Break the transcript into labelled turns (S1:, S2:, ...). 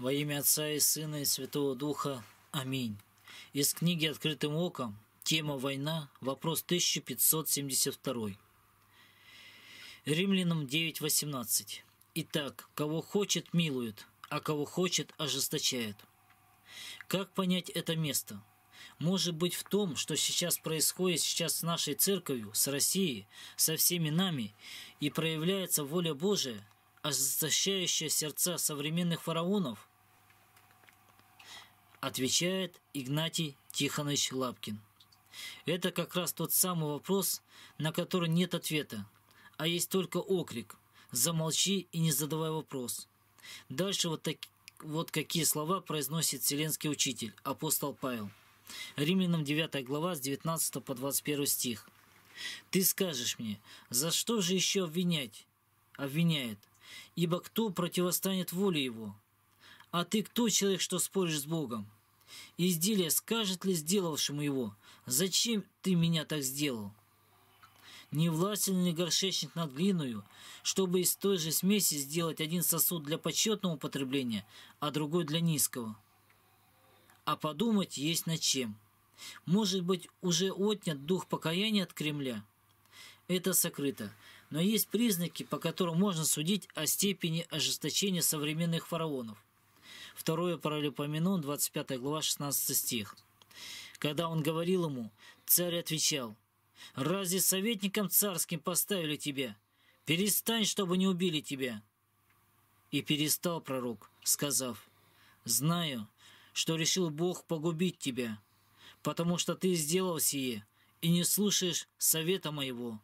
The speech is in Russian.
S1: Во имя Отца и Сына и Святого Духа. Аминь. Из книги «Открытым оком» Тема «Война», вопрос 1572. Римлянам 9.18. Итак, кого хочет, милует, а кого хочет, ожесточает. Как понять это место? Может быть в том, что сейчас происходит сейчас с нашей церковью, с Россией, со всеми нами, и проявляется воля Божия – ожесточающая сердца современных фараонов? Отвечает Игнатий Тихонович Лапкин. Это как раз тот самый вопрос, на который нет ответа, а есть только окрик «Замолчи и не задавай вопрос». Дальше вот, так, вот какие слова произносит вселенский учитель, апостол Павел. Римлянам 9 глава с 19 по 21 стих. «Ты скажешь мне, за что же еще обвинять?» Обвиняет ибо кто противостанет воле его? А ты кто, человек, что споришь с Богом? Изделие скажет ли сделавшему его, зачем ты меня так сделал? Не властен ли горшечник над глиною, чтобы из той же смеси сделать один сосуд для почетного употребления, а другой для низкого? А подумать есть над чем. Может быть, уже отнят дух покаяния от Кремля – это сокрыто, но есть признаки, по которым можно судить о степени ожесточения современных фараонов. Второе Паралипоменон, 25 глава, 16 стих. Когда он говорил ему, царь отвечал, «Разве советникам царским поставили тебя? Перестань, чтобы не убили тебя!» И перестал пророк, сказав, «Знаю, что решил Бог погубить тебя, потому что ты сделал сие и не слушаешь совета моего.